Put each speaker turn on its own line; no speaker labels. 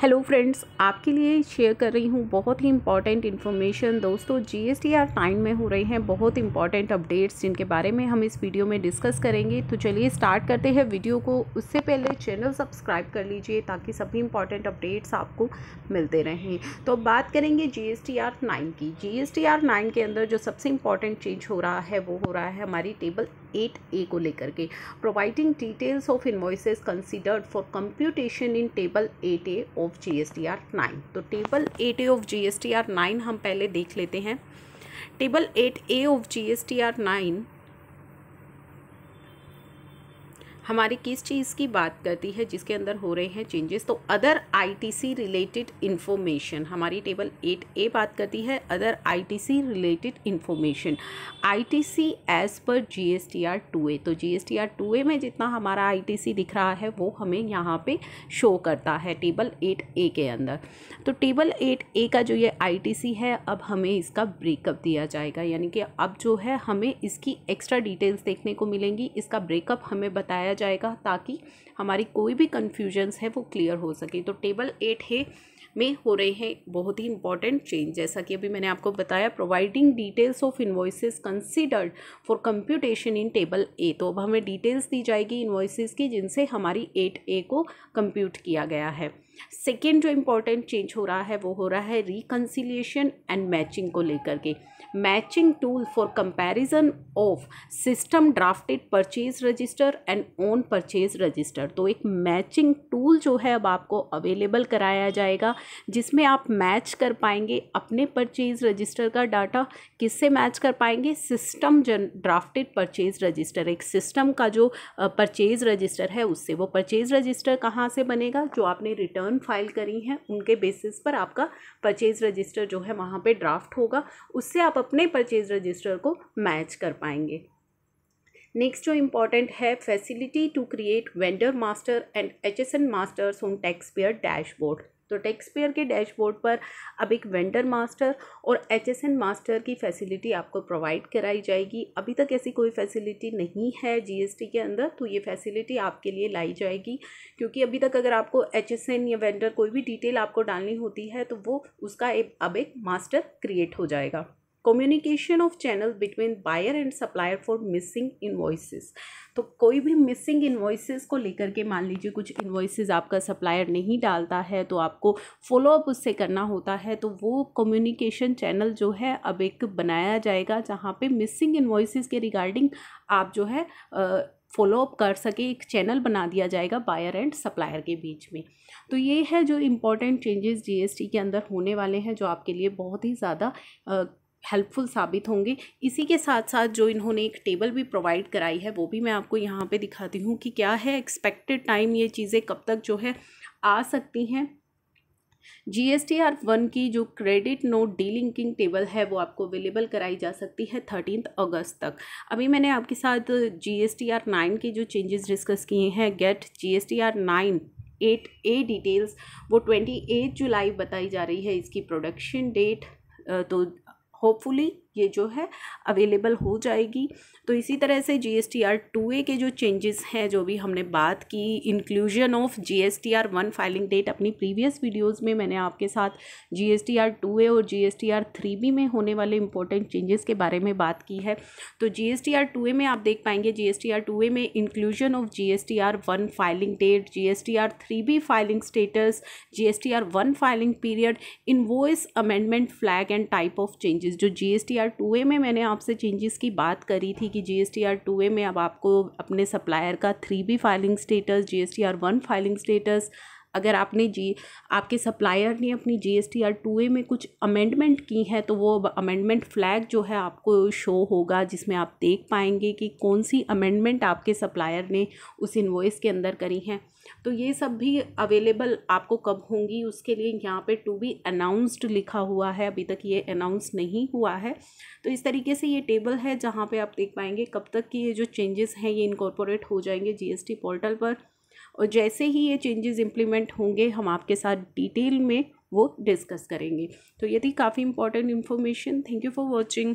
hello friends आपके लिए share कर रही हूँ बहुत ही इंपॉर्टेंट इन्फॉर्मेशन दोस्तों जीएसटी आर टाइम में हो रहे हैं बहुत इंपॉर्टेंट अपडेट्स जिनके बारे में हम इस वीडियो में डिस्कस करेंगे तो चलिए स्टार्ट करते हैं वीडियो को उससे पहले चैनल सब्सक्राइब कर लीजिए ताकि सभी इंपॉर्टेंट अपडेट्स आपको मिलते रहें तो बात करेंगे G S T R nine की G S T R nine के अंदर जो सबसे इम्पॉर्टेंट चेंज हो रहा है वो हो रहा है हमारी टेबल एट ए को लेकर के providing details of invoices considered for computation in table eight A of G S T R nine तो table eight A of G S T R nine हम पहले देख लेते हैं table eight A of G S T R nine हमारी किस चीज़ की बात करती है जिसके अंदर हो रहे हैं चेंजेस तो अदर आईटीसी रिलेटेड इन्फॉर्मेशन हमारी टेबल एट ए बात करती है other ITC related information ITC as per GSTR A तो जीएसटीआर ए में जितना हमारा आईटीसी दिख रहा है वो हमें यहाँ पे शो करता है टेबल एट ए के अंदर तो टेबल एट ए का जो ये आई है अब हमें इसका ब्रेकअप दिया जाएगा यानी कि अब जो है हमें इसकी एक्स्ट्रा डिटेल्स देखने को मिलेंगी इसका ब्रेकअप हमें बताया दिया जाएगा ताकि हमारी कोई भी कन्फ्यूजन्स है वो क्लियर हो सके तो टेबल एट है में हो रहे हैं बहुत ही इंपॉर्टेंट चेंज जैसा कि अभी मैंने आपको बताया providing details of invoices considered for computation in table A तो अब हमें डिटेल्स दी जाएगी इन्वॉइसेस की जिनसे हमारी एट ए को कंप्यूट किया गया है सेकेंड जो इम्पोर्टेंट चेंज हो रहा है वो हो रहा है रिकन्सिलिएशन एंड मैचिंग को लेकर के matching tool for comparison of system drafted purchase register and own purchase register तो एक मैचिंग टूल जो है अब आपको अवेलेबल कराया जाएगा जिसमें आप मैच कर पाएंगे अपने परचेज रजिस्टर का डाटा किससे मैच कर पाएंगे सिस्टम जन ड्राफ्टेड परचेज रजिस्टर एक सिस्टम का जो परचेज रजिस्टर है उससे वो परचेज रजिस्टर कहाँ से बनेगा जो आपने रिटर्न रिटर्न फाइल करी हैं उनके बेसिस पर आपका परचेज रजिस्टर जो है वहाँ पे ड्राफ्ट होगा उससे आप अपने परचेज रजिस्टर को मैच कर पाएंगे नेक्स्ट जो इम्पॉर्टेंट है facility to create vendor master and H S N masters on taxpayer dashboard तो टेक्सपेयर के डैशबोर्ड पर अब एक वेंडर मास्टर और एच मास्टर की फैसिलिटी आपको प्रोवाइड कराई जाएगी अभी तक ऐसी कोई फैसिलिटी नहीं है जीएसटी के अंदर तो ये फैसिलिटी आपके लिए लाई जाएगी क्योंकि अभी तक अगर आपको एच या वेंडर कोई भी डिटेल आपको डालनी होती है तो वो उसका एक अब एक मास्टर क्रिएट हो जाएगा communication of channel between buyer and supplier for missing invoices तो कोई भी मिसिंग इन्वॉइसेस को लेकर के मान लीजिए कुछ इन्वॉइसेस आपका सप्लायर नहीं डालता है तो आपको फॉलोअप उससे करना होता है तो वो कम्युनिकेशन चैनल जो है अब एक बनाया जाएगा जहाँ पे मिसिंग इन्वॉइसेस के रिगार्डिंग आप जो है आ, फॉलोअप कर सके एक चैनल बना दिया जाएगा बायर एंड सप्लायर के बीच में तो ये है जो इम्पोर्टेंट चेंजेस जीएसटी के अंदर होने वाले हैं जो आपके लिए बहुत ही ज़्यादा हेल्पफुल साबित होंगे इसी के साथ साथ जो इन्होंने एक टेबल भी प्रोवाइड कराई है वो भी मैं आपको यहाँ पे दिखाती हूँ कि क्या है एक्सपेक्टेड टाइम ये चीज़ें कब तक जो है आ सकती हैं G S T R one की जो क्रेडिट नोट डीलिंकिंग टेबल है वो आपको अवेलेबल कराई जा सकती है थर्टीन अगस्त तक अभी मैंने आपके साथ G S T R nine के जो चेंजेस डिस्कस किए हैं get G S T R nine eight A details वो ट्वेंटी एट जुलाई बताई जा रही है इसकी प्रोडक्शन डेट तो hopefully ये जो है अवेलेबल हो जाएगी तो इसी तरह से G S T R two A के जो चेंजेस हैं जो भी हमने बात की inclusion of G S T R one filing date अपनी प्रीवियस वीडियोज़ में मैंने आपके साथ G S T R two A और G S T R three B में होने वाले इंपॉर्टेंट चेंजेस के बारे में बात की है तो G S T R two A में आप देख पाएंगे G S T R two A में inclusion of G S T R one filing date G S T R three B filing status G S T R one filing period invoice amendment flag and type of changes जो G S T R R two A में मैंने आपसे changes की बात करी थी कि जी S T R two A में अब आपको अपने सप्लायर का three B filing status G S T R one filing status अगर आपने जी आपके सप्लायर ने अपनी G S T two A में कुछ अमेंडमेंट की है तो वो अमेंडमेंट फ्लैग जो है आपको शो होगा जिसमें आप देख पाएंगे कि कौन सी अमेंडमेंट आपके सप्लायर ने उस इन्वॉइस के अंदर करी हैं तो ये सब भी अवेलेबल आपको कब होंगी उसके लिए यहाँ पे टू बी अनाउंस्ड लिखा हुआ है अभी तक ये अनाउंस नहीं हुआ है तो इस तरीके से ये टेबल है जहाँ पे आप देख पाएंगे कब तक कि ये जो चेंजेस हैं ये इनकॉर्पोरेट हो जाएंगे जीएसटी पोर्टल पर और जैसे ही ये चेंजेस इम्प्लीमेंट होंगे हम आपके साथ डिटेल में वो डिस्कस करेंगे तो ये थी काफ़ी important information thank you for watching